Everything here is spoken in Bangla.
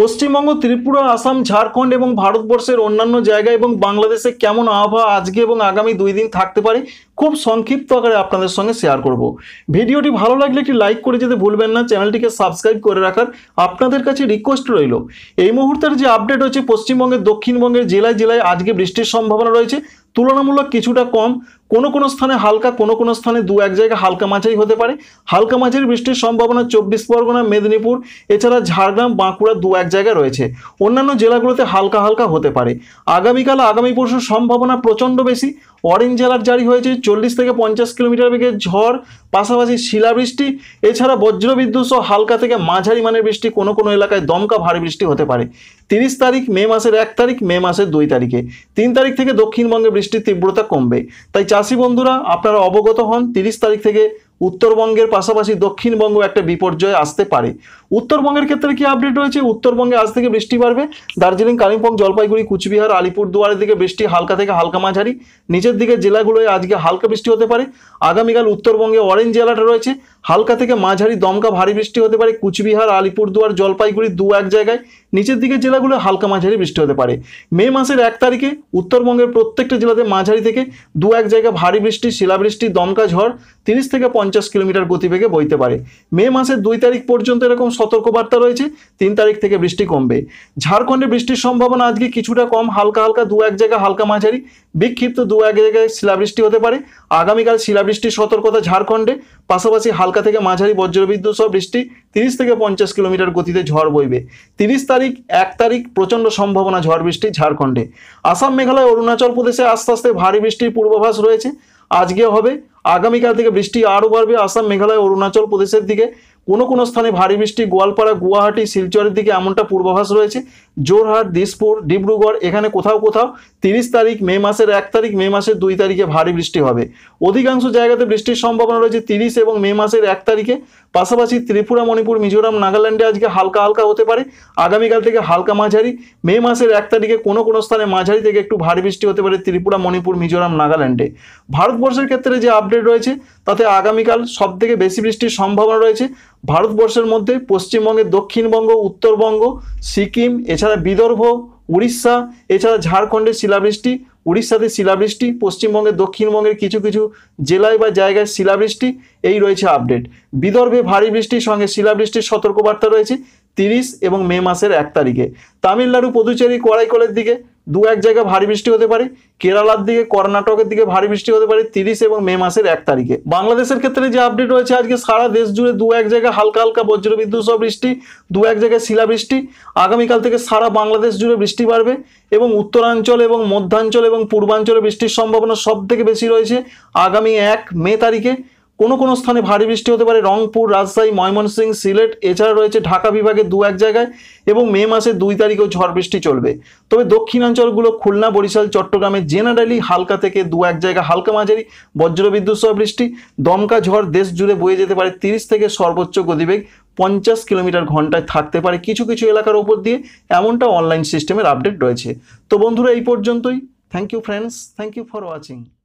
পশ্চিমবঙ্গ ত্রিপুরা আসাম ঝাড়খণ্ড এবং ভারতবর্ষের অন্যান্য জায়গা এবং বাংলাদেশে কেমন আবহাওয়া আজকে এবং আগামী দুই দিন থাকতে পারে খুব সংক্ষিপ্ত আকারে আপনাদের সঙ্গে শেয়ার করব ভিডিওটি ভালো লাগলে একটি লাইক করে যেতে ভুলবেন না চ্যানেলটিকে সাবস্ক্রাইব করে রাখার আপনাদের কাছে রিকোয়েস্ট রইল এই মুহূর্তের যে আপডেট হচ্ছে পশ্চিমবঙ্গের দক্ষিণবঙ্গের জেলায় জেলায় আজকে বৃষ্টির সম্ভাবনা রয়েছে তুলনামূলক কিছুটা কম কোনো কোনো স্থানে হালকা কোনো কোনো স্থানে দু এক জায়গায় হালকা মাঝারি হতে পারে হালকা মাঝারি বৃষ্টির সম্ভাবনা চব্বিশ পরগনা মেদিনীপুর এছাড়া ঝাড়গ্রাম বাঁকুড়া দু এক জায়গায় রয়েছে অন্যান্য জেলাগুলোতে হালকা হালকা হতে পারে আগামীকাল আগামী পরশুর সম্ভাবনা প্রচণ্ড বেশি অরেঞ্জ জেলার জারি হয়েছে চল্লিশ থেকে পঞ্চাশ কিলোমিটার বেগে ঝড় পাশাপাশি শিলাবৃষ্টি এছাড়া বজ্রবিদ্যুৎ সহ হালকা থেকে মাঝারি মানের বৃষ্টি কোনো কোনো এলাকায় দমকা ভারী বৃষ্টি হতে পারে তিরিশ তারিখ মে মাসের এক তারিখ মে মাসের দুই তারিখে তিন তারিখ থেকে দক্ষিণবঙ্গে বৃষ্টির তীব্রতা কমবে তাই চাষি বন্ধুরা আপনারা অবগত হন তিরিশ তারিখ থেকে উত্তরবঙ্গের পাশাপাশি দক্ষিণবঙ্গ একটা বিপর্যয় আসতে পারে উত্তরবঙ্গের ক্ষেত্রে কি আপডেট রয়েছে উত্তরবঙ্গে আজ থেকে বৃষ্টি বাড়বে দার্জিলিং কালিম্পং জলপাইগুড়ি কুচবিহার আলিপুরদুয়ারের দিকে বৃষ্টি হালকা থেকে হালকা মাঝারি নিচের দিকে জেলাগুলোয় আজকে হালকা বৃষ্টি হতে পারে আগামীকাল উত্তরবঙ্গে অরেঞ্জ জেলাটা রয়েছে হালকা থেকে মাঝারি দমকা ভারী বৃষ্টি হতে পারে কুচবিহার আলিপুরদুয়ার জলপাইগুড়ি দু এক জায়গায় নিচের দিকে জেলাগুলো হালকা মাঝারি বৃষ্টি হতে পারে মে মাসের এক তারিখে উত্তরবঙ্গের প্রত্যেকটা জেলাতে মাঝারি থেকে দু এক জায়গা ভারী বৃষ্টি শিলাবৃষ্টি দমকা ঝড় তিরিশ থেকে পঞ্চাশ কিলোমিটার গতিবেগে বইতে পারে মে মাসের দুই তারিখ পর্যন্ত এরকম সতর্কবার্তা রয়েছে তিন তারিখ থেকে বৃষ্টি কমবে ঝাড়খণ্ডে বৃষ্টির সম্ভাবনা আজকে কিছুটা কম হালকা হালকা দু এক জায়গা হালকা মাঝারি বিক্ষিপ্ত দু এক জায়গায় শিলাবৃষ্টি হতে পারে আগামীকাল শিলাবৃষ্টির সতর্কতা ঝাড়খণ্ডে পাশাপাশি হালকা হালকা থেকে মাঝারি বজ্রবিদ্যুৎ সহ বৃষ্টি তিরিশ থেকে পঞ্চাশ কিলোমিটার গতিতে ঝড় বইবে তিরিশ তারিখ এক তারিখ প্রচণ্ড সম্ভাবনা ঝড় বৃষ্টি ঝাড়খণ্ডে আসাম মেঘালয় অরুণাচল প্রদেশে আস্তে আস্তে ভারী বৃষ্টির পূর্বাভাস রয়েছে আজকে হবে আগামীকাল থেকে বৃষ্টি আরও বাড়বে আসাম মেঘালয় অরুণাচল প্রদেশের দিকে কোনো কোনো স্থানে ভারী বৃষ্টি গোয়ালপাড়া গুয়াহাটি শিলচরের দিকে এমনটা পূর্বাভাস রয়েছে জোরহাট দিসপুর ডিব্রুগড় এখানে কোথাও কোথাও তিরিশ তারিখ মে মাসের এক তারিখ মে মাসের দুই তারিখে ভারী বৃষ্টি হবে অধিকাংশ জায়গাতে বৃষ্টির সম্ভাবনা রয়েছে তিরিশ এবং মে মাসের এক তারিখে পাশাপাশি ত্রিপুরা মণিপুর মিজোরাম নাগাল্যান্ডে আজকে হালকা হালকা হতে পারে আগামীকাল থেকে হালকা মাঝারি মে মাসের এক তারিখে কোনো কোনো স্থানে মাঝারি থেকে একটু ভারী বৃষ্টি হতে পারে ত্রিপুরা মণিপুর মিজোরাম নাগাল্যান্ডে ভারতবর্ষের ক্ষেত্রে যে আপডেট আপডেট রয়েছে তাতে আগামীকাল সব থেকে বেশি বৃষ্টির সম্ভাবনা রয়েছে ভারতবর্ষের মধ্যে পশ্চিমবঙ্গের দক্ষিণবঙ্গ উত্তরবঙ্গ সিকিম এছাড়া বিদর্ভ উড়িষ্যা এছাড়া ঝাড়খণ্ডের শিলাবৃষ্টি উড়িষ্যাতে শিলাবৃষ্টি পশ্চিমবঙ্গের দক্ষিণবঙ্গের কিছু কিছু জেলায় বা জায়গায় শিলাবৃষ্টি এই রয়েছে আপডেট বিদর্ভে ভারী বৃষ্টির সঙ্গে শিলাবৃষ্টির সতর্কবার্তা রয়েছে তিরিশ এবং মে মাসের এক তারিখে তামিলনাড়ু পুদুচেরি করাইকলের দিকে দু এক জায়গায় ভারী বৃষ্টি হতে পারে কেরালার দিকে কর্ণাটকের দিকে ভারী বৃষ্টি হতে পারে তিরিশ এবং মে মাসের এক তারিখে বাংলাদেশের ক্ষেত্রে যে আপডেট রয়েছে আজকে সারা দেশ জুড়ে দু এক জায়গায় হালকা হালকা বজ্রবিদ্যুৎ সহ বৃষ্টি দু এক জায়গায় শিলাবৃষ্টি আগামীকাল থেকে সারা বাংলাদেশ জুড়ে বৃষ্টি বাড়বে এবং উত্তরাঞ্চল এবং মধ্যাঞ্চল এবং পূর্বাঞ্চলে বৃষ্টির সম্ভাবনা সব থেকে বেশি রয়েছে আগামী এক মে তারিখে কোনো কোনো স্থানে ভারী বৃষ্টি হতে পারে রংপুর রাজশাহী ময়মনসিংহ সিলেট এছাড়া রয়েছে ঢাকা বিভাগে দু এক জায়গায় এবং মে মাসে দুই তারিখেও ঝড় বৃষ্টি চলবে তবে দক্ষিণাঞ্চলগুলো খুলনা বরিশাল চট্টগ্রামে জেনারেলি হালকা থেকে দু এক জায়গা হালকা মাঝারি বজ্রবিদ্যুৎ সহ বৃষ্টি দমকা ঝড় দেশ জুড়ে বয়ে যেতে পারে তিরিশ থেকে সর্বোচ্চ গতিবেগ পঞ্চাশ কিলোমিটার ঘন্টায় থাকতে পারে কিছু কিছু এলাকার ওপর দিয়ে এমনটা অনলাইন সিস্টেমের আপডেট রয়েছে তো বন্ধুরা এই পর্যন্তই thank you friends thank you for watching